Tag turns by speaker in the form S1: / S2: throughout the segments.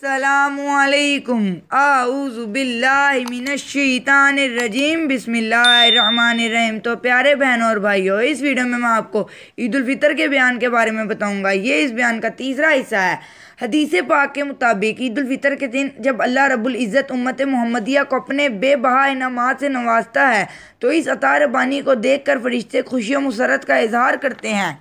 S1: السلام علیکم باللہ من الشیطان الرجیم بسم اللہ الرحمن الرحیم تو پیارے بہنوں اور بھائیو اس ویڈیو میں میں آپ کو عید الفطر کے بیان کے بارے میں بتاؤں گا یہ اس بیان کا تیسرا حصہ ہے حدیث پاک کے مطابق عید الفطر کے دن جب اللہ رب العزت امت محمدیہ کو اپنے بے بہا انعامات سے نوازتا ہے تو اس عطا ربانی کو دیکھ کر فرشتے خوشی و مسرت کا اظہار کرتے ہیں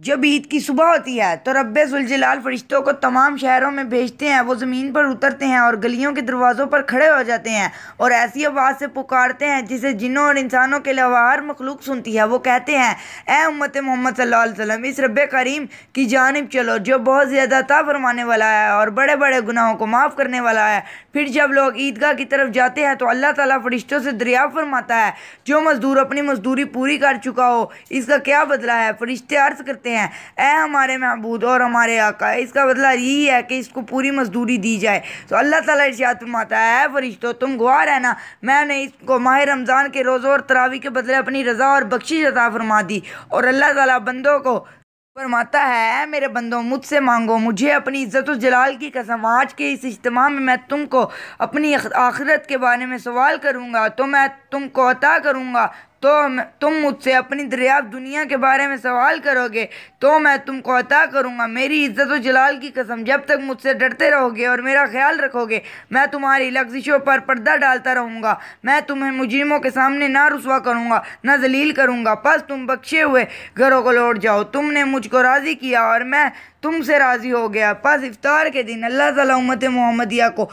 S1: جب عید کی صبح ہوتی ہے تو رب زلجلال فرشتوں کو تمام شہروں میں بھیجتے ہیں وہ زمین پر اترتے ہیں اور گلیوں کے دروازوں پر کھڑے ہو جاتے ہیں اور ایسی آواز سے پکارتے ہیں جسے جنوں اور انسانوں کے علاوہ ہر مخلوق سنتی ہے وہ کہتے ہیں اے امت محمد صلی اللہ علیہ وسلم اس رب کریم کی جانب چلو جو بہت زیادہ تا فرمانے والا ہے اور بڑے بڑے گناہوں کو معاف کرنے والا ہے پھر جب لوگ عیدگاہ کی طرف جاتے ہیں تو اللہ تعالیٰ فرشتوں سے فرماتا ہے جو مزدور اپنی مزدوری پوری کر چکا ہو اس کا کیا بدلہ ہے فرشتے عرض کرتے ہیں اے ہمارے محبود اور ہمارے آقا اس کا بدلہ یہی ہے کہ اس کو پوری مزدوری دی جائے تو اللہ تعالیٰ ارشاد فرماتا ہے اے فرشتوں تم گواہ رہنا میں نے اس کو ماہ رمضان کے روزوں اور تراوی کے بدلے اپنی رضا اور بخشش عطا فرما دی اور اللہ تعالیٰ بندوں کو فرماتا ہے اے میرے بندوں مجھ سے مانگو مجھے اپنی عزت و جلال کی قسم آج کے اس اجتماع میں میں تم کو اپنی آخرت کے بارے میں سوال کروں گا تو میں تم کو عطا کروں گا تو تم مجھ سے اپنی دریافت دنیا کے بارے میں سوال کرو گے تو میں تم کو عطا کروں گا میری عزت و جلال کی قسم جب تک مجھ سے ڈرتے رہو گے اور میرا خیال رکھو گے میں تمہاری لگزشوں پر پردہ ڈالتا رہوں گا میں تمہیں مجرموں کے سامنے نہ رسوا کروں گا نہ ذلیل کروں گا پس تم بخشے ہوئے گھروں کو لوٹ جاؤ تم نے مجھ کو راضی کیا اور میں تم سے راضی ہو گیا پس افطار کے دن اللہ تعالیٰ امت محمدیہ کو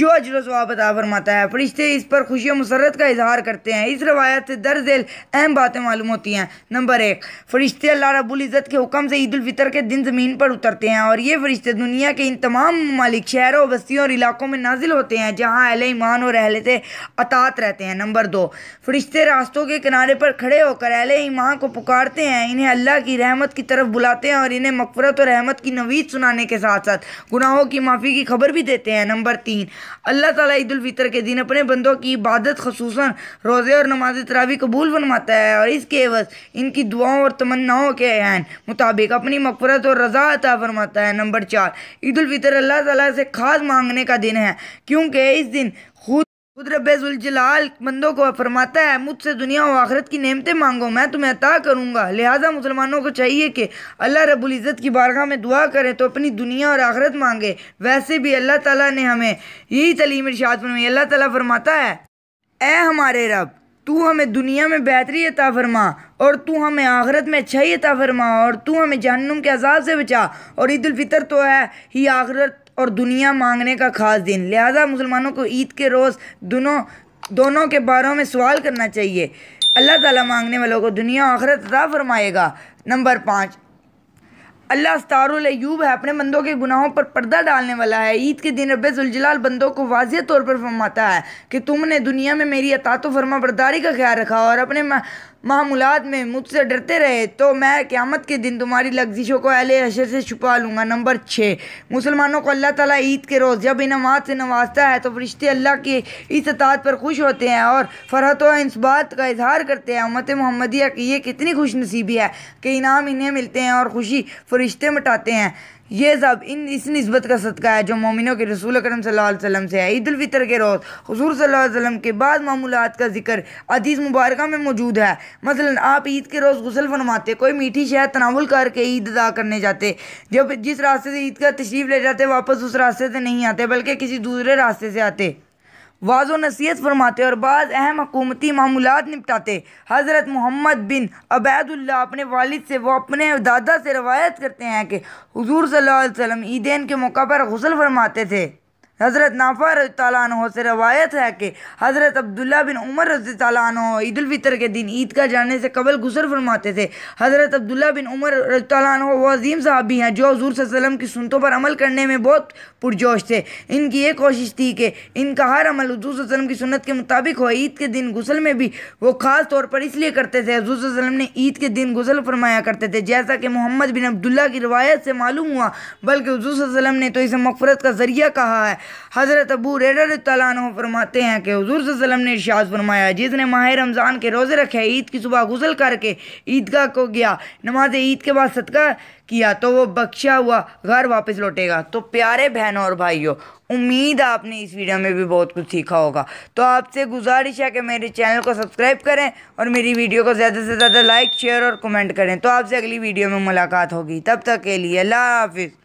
S1: جو عجل و ثواب عطا فرماتا ہے فرشتے اس پر خوشی و مسرت کا اظہار کرتے ہیں اس روایت سے در ذیل اہم باتیں معلوم ہوتی ہیں نمبر ایک فرشتے اللہ رب العزت کے حکم سے عید الفطر کے دن زمین پر اترتے ہیں اور یہ فرشتے دنیا کے ان تمام ممالک شہروں بستیوں اور علاقوں میں نازل ہوتے ہیں جہاں اہل ایمان اور اہل سے اطاط رہتے ہیں نمبر دو فرشتے راستوں کے کنارے پر کھڑے ہو کر اہل ایمان کو پکارتے ہیں انہیں اللہ کی رحمت کی طرف بلاتے ہیں اور انہیں مقفرت اور رحمت رحمت کی نوید سنانے کے ساتھ ساتھ گناہوں کی معافی کی خبر بھی دیتے ہیں نمبر تین اللہ تعالیٰ عید الفطر کے دن اپنے بندوں کی عبادت خصوصاً روزے اور نماز تراوی قبول بنواتا ہے اور اس کے عوض ان کی دعاؤں اور تمناؤں کے عین مطابق اپنی مغفرت اور رضا عطا فرماتا ہے نمبر چار عید الفطر اللہ تعالیٰ سے خاص مانگنے کا دن ہے کیونکہ اس دن خود خود رب عجلال مندوں کو فرماتا ہے مجھ سے دنیا و آخرت کی نعمتیں مانگو میں تمہیں عطا کروں گا لہٰذا مسلمانوں کو چاہیے کہ اللہ رب العزت کی بارگاہ میں دعا کریں تو اپنی دنیا اور آخرت مانگے ویسے بھی اللہ تعالیٰ نے ہمیں یہی تعلیم ارشاد فرمائی اللہ تعالیٰ فرماتا ہے اے ہمارے رب تو ہمیں دنیا میں بہتری عطا فرما اور تو ہمیں آخرت میں اچھائی عطا فرما اور تو ہمیں جہنم کے عذاب سے بچا اور عید الفطر تو ہے ہی آخرت اور دنیا مانگنے کا خاص دن لہذا کرنا چاہیے اللہ تعالیٰ مانگنے والوں کو دنیا آخرت عطا فرمائے گا نمبر پانچ اللہ الیوب ہے اپنے بندوں کے گناہوں پر پردہ ڈالنے والا ہے عید کے دن رب الجلال بندوں کو واضح طور پر فرماتا ہے کہ تم نے دنیا میں میری اطاط و فرما برداری کا خیال رکھا اور اپنے معاملات میں مجھ سے ڈرتے رہے تو میں قیامت کے دن تمہاری لگزشوں کو اہل حشر سے چھپا لوں گا نمبر چھ مسلمانوں کو اللہ تعالیٰ عید کے روز جب انعامات سے نوازتا ہے تو فرشتے اللہ کے اس اطاعت پر خوش ہوتے ہیں اور فرحت و انصبات کا اظہار کرتے ہیں امت محمدیہ کی یہ کتنی خوش نصیبی ہے کہ انعام انہیں ملتے ہیں اور خوشی فرشتے مٹاتے ہیں یہ سب ان اس نسبت کا صدقہ ہے جو مومنوں کے رسول اکرم صلی اللہ علیہ وسلم سے ہے عید الفطر کے روز حضور صلی اللہ علیہ وسلم کے بعض معمولات کا ذکر عدیث مبارکہ میں موجود ہے مثلا آپ عید کے روز غسل فرماتے کوئی میٹھی شہر تناول کر کے عید ادا کرنے جاتے جب جس راستے سے عید کا تشریف لے جاتے واپس اس راستے سے نہیں آتے بلکہ کسی دوسرے راستے سے آتے واض و نصیحت فرماتے اور بعض اہم حکومتی معمولات نپٹاتے حضرت محمد بن عبید اللہ اپنے والد سے وہ اپنے دادا سے روایت کرتے ہیں کہ حضور صلی اللہ علیہ وسلم عیدین کے موقع پر غسل فرماتے تھے حضرت نافع رضی عنہ سے روایت ہے کہ حضرت عبداللہ بن عمر رضی عنہ عید الفطر کے دن عید کا جانے سے قبل غسل فرماتے تھے حضرت عبداللہ بن عمر رضی عنہ وہ عظیم صحابی ہیں جو حضور صلی اللہ علیہ وسلم کی سنتوں پر عمل کرنے میں بہت پرجوش تھے ان کی یہ کوشش تھی کہ ان کا ہر عمل حضور صلی اللہ علیہ وسلم کی سنت کے مطابق ہو عید کے دن غسل میں بھی وہ خاص طور پر اس لیے کرتے تھے حضور صلی اللہ علیہ وسلم نے عید کے دن غسل فرمایا کرتے تھے جیسا کہ محمد بن عبداللہ کی روایت سے معلوم ہوا بلکہ حضور علیہ وسلم نے تو اسے مغفرت کا ذریعہ کہا ہے حضرت ابو عنہ فرماتے ہیں کہ حضور صلی اللہ علیہ وسلم نے ارشاد فرمایا جس نے ماہ رمضان کے روزے رکھے عید کی صبح غزل کر کے عیدگاہ کو گیا نماز عید کے بعد صدقہ کیا تو وہ بخشا ہوا گھر واپس لوٹے گا تو پیارے بہنوں اور بھائیوں امید آپ نے اس ویڈیو میں بھی بہت کچھ سیکھا ہوگا تو آپ سے گزارش ہے کہ میرے چینل کو سبسکرائب کریں اور میری ویڈیو کو زیادہ سے زیادہ لائک شیئر اور کمنٹ کریں تو آپ سے اگلی ویڈیو میں ملاقات ہوگی تب تک کے لیے اللہ حافظ